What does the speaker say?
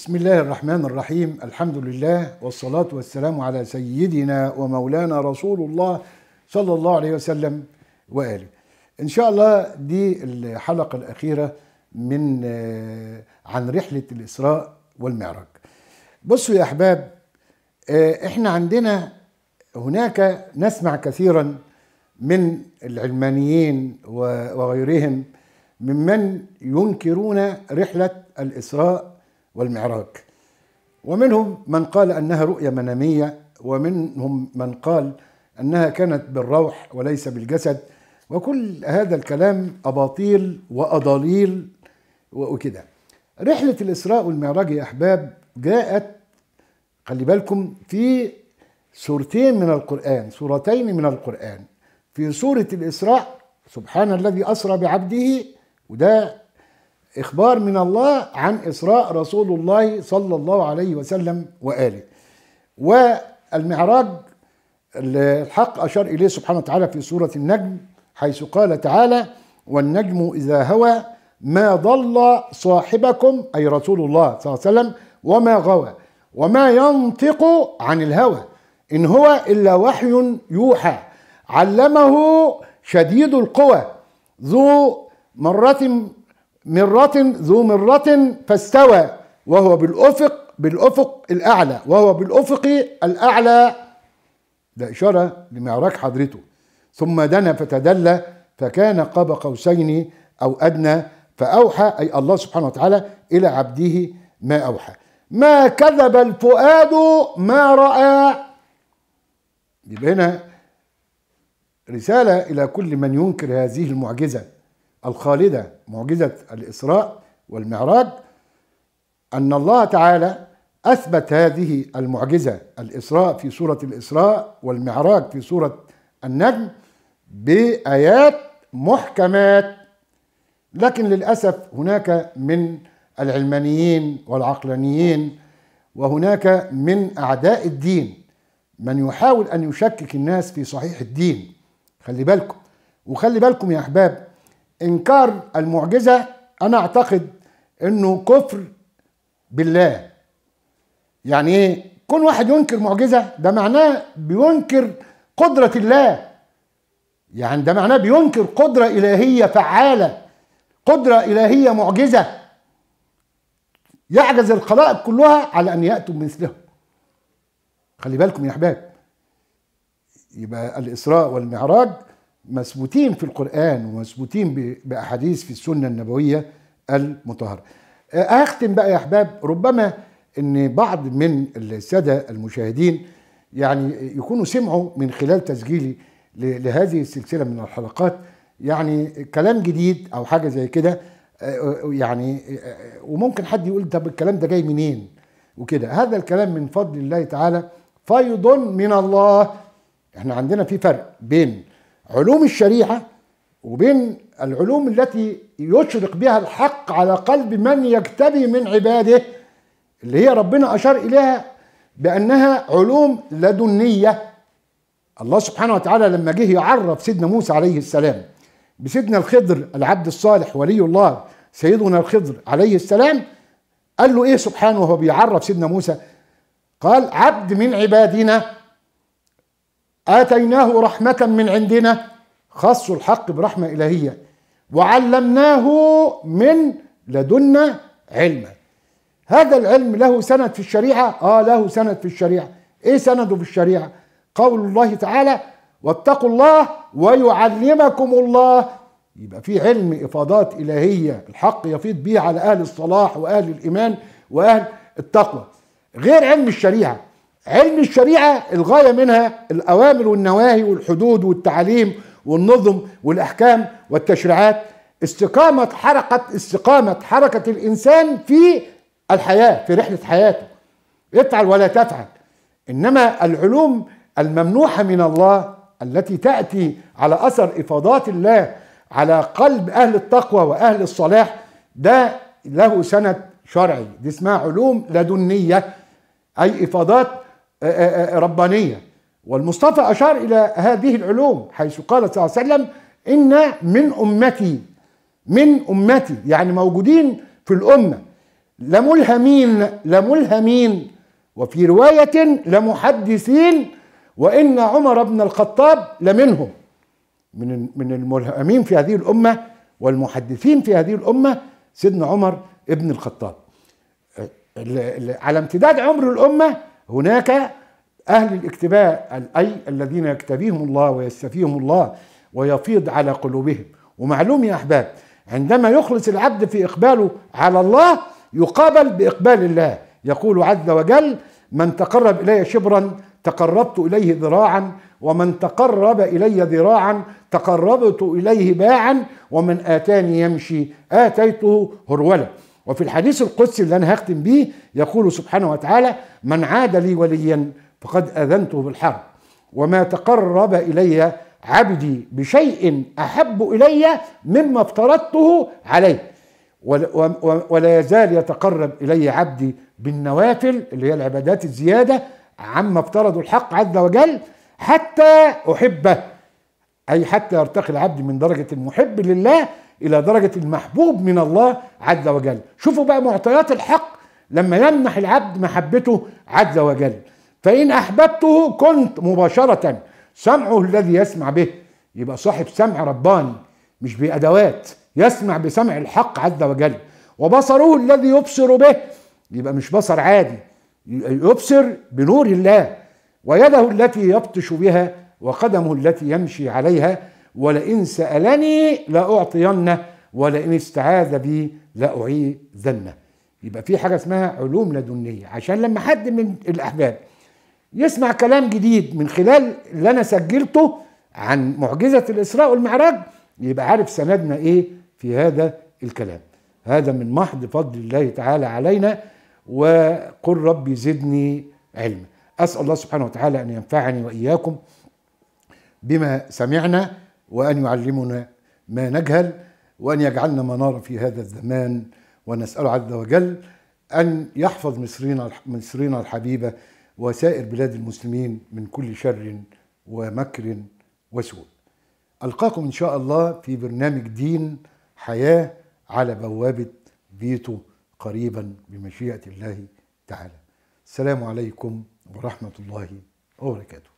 بسم الله الرحمن الرحيم الحمد لله والصلاة والسلام على سيدنا ومولانا رسول الله صلى الله عليه وسلم وآله إن شاء الله دي الحلقة الأخيرة من آه، عن رحلة الإسراء والمعراج بصوا يا أحباب آه، إحنا عندنا هناك نسمع كثيرا من العلمانيين وغيرهم ممن ينكرون رحلة الإسراء والمعراج ومنهم من قال أنها رؤية منامية ومنهم من قال أنها كانت بالروح وليس بالجسد وكل هذا الكلام أباطيل وأضاليل وكده رحلة الإسراء والمعراج يا أحباب جاءت خلي بالكم في سورتين من القرآن سورتين من القرآن في سورة الإسراء سبحان الذي أسرى بعبده وده إخبار من الله عن إسراء رسول الله صلى الله عليه وسلم وآله والمعراج الحق أشار إليه سبحانه وتعالى في سورة النجم حيث قال تعالى والنجم إذا هوى ما ضل صاحبكم أي رسول الله صلى الله عليه وسلم وما غوى وما ينطق عن الهوى إن هو إلا وحي يوحى علمه شديد القوى ذو مرة مرة ذو مرة فاستوى وهو بالأفق بالأفق الأعلى وهو بالأفق الأعلى ده إشارة لمعراج حضرته ثم دنا فتدلى فكان قاب قوسين أو أدنى فأوحى أي الله سبحانه وتعالى إلى عبده ما أوحى ما كذب الفؤاد ما رأى يبقى هنا رسالة إلى كل من ينكر هذه المعجزة الخالدة معجزة الإسراء والمعراج أن الله تعالى أثبت هذه المعجزة الإسراء في سورة الإسراء والمعراج في سورة النجم بآيات محكمات لكن للأسف هناك من العلمانيين والعقلانيين وهناك من أعداء الدين من يحاول أن يشكك الناس في صحيح الدين خلي بالكم وخلي بالكم يا أحباب انكار المعجزه انا اعتقد انه كفر بالله يعني ايه كون واحد ينكر معجزه ده معناه بينكر قدره الله يعني ده معناه بينكر قدره الهيه فعاله قدره الهيه معجزه يعجز الخلائق كلها على ان ياتوا بمثله خلي بالكم يا احباب يبقى الاسراء والمعراج مثبوتين في القرآن ومثبوتين بأحاديث في السنة النبوية المطهرة آه، أختم بقى يا أحباب ربما أن بعض من السادة المشاهدين يعني يكونوا سمعوا من خلال تسجيلي لهذه السلسلة من الحلقات يعني كلام جديد أو حاجة زي كده آه، آه، يعني وممكن حد يقول طب الكلام ده جاي منين وكده هذا الكلام من فضل الله تعالى فيض من الله احنا عندنا في فرق بين علوم الشريعه وبين العلوم التي يشرق بها الحق على قلب من يجتبي من عباده اللي هي ربنا اشار اليها بانها علوم لدنيه الله سبحانه وتعالى لما جه يعرف سيدنا موسى عليه السلام بسيدنا الخضر العبد الصالح ولي الله سيدنا الخضر عليه السلام قال له ايه سبحانه وهو بيعرف سيدنا موسى قال عبد من عبادنا آتيناه رحمة من عندنا خص الحق برحمة إلهية وعلمناه من لدنا علما هذا العلم له سند في الشريعة آه له سند في الشريعة إيه سنده في الشريعة قول الله تعالى واتقوا الله ويعلمكم الله يبقى في علم إفاضات إلهية الحق يفيض به على أهل الصلاح وأهل الإيمان وأهل التقوى غير علم الشريعة علم الشريعة الغاية منها الأوامر والنواهي والحدود والتعاليم والنظم والأحكام والتشريعات استقامة حركة استقامة حركة الإنسان في الحياة في رحلة حياته افعل ولا تفعل إنما العلوم الممنوحة من الله التي تأتي على أثر إفاضات الله على قلب أهل التقوى وأهل الصلاح ده له سند شرعي دي اسمها علوم لدنية أي إفاضات آه، آه، آه، ربانية والمصطفى أشار إلى هذه العلوم حيث قال صلى الله عليه وسلم إن من أمتي من أمتي يعني موجودين في الأمة لملهمين لملهمين وفي رواية لمحدثين وإن عمر بن الخطاب لمنهم من من الملهمين في هذه الأمة والمحدثين في هذه الأمة سيدنا عمر ابن الخطاب على امتداد عمر الأمة هناك أهل الاكتباء أي الذين يكتبيهم الله ويستفيهم الله ويفيض على قلوبهم ومعلوم يا أحباب عندما يخلص العبد في إقباله على الله يقابل بإقبال الله يقول عز وجل من تقرب إلي شبرا تقربت إليه ذراعا ومن تقرب إلي ذراعا تقربت إليه باعا ومن آتاني يمشي آتيته هرولة وفي الحديث القدسي اللي أنا هختم بيه يقول سبحانه وتعالى من عاد لي وليا فقد أذنته بالحرب وما تقرب إلي عبدي بشيء أحب إلي مما افترضته عليه ولا يزال يتقرب إلي عبدي بالنوافل اللي هي العبادات الزيادة عما افترضه الحق عز وجل حتى أحبه أي حتى يرتقي العبد من درجة المحب لله إلى درجة المحبوب من الله عز وجل شوفوا بقى معطيات الحق لما يمنح العبد محبته عز وجل فإن أحببته كنت مباشرة سمعه الذي يسمع به يبقى صاحب سمع رباني مش بأدوات يسمع بسمع الحق عز وجل وبصره الذي يبصر به يبقى مش بصر عادي يبصر بنور الله ويده التي يبطش بها وقدمه التي يمشي عليها ولئن سألني لأعطينه ولئن استعاذ بي لأعيذنه يبقى في حاجة اسمها علوم لدنية عشان لما حد من الأحباب يسمع كلام جديد من خلال اللي أنا سجلته عن معجزة الإسراء والمعراج يبقى عارف سندنا إيه في هذا الكلام هذا من محض فضل الله تعالى علينا وقل ربي زدني علما أسأل الله سبحانه وتعالى أن ينفعني وإياكم بما سمعنا وأن يعلمنا ما نجهل وأن يجعلنا منارة في هذا الزمان ونسأل عز وجل أن يحفظ مصرنا مصرنا الحبيبة وسائر بلاد المسلمين من كل شر ومكر وسوء. ألقاكم إن شاء الله في برنامج دين حياة على بوابة بيته قريبا بمشيئة الله تعالى. السلام عليكم ورحمة الله وبركاته.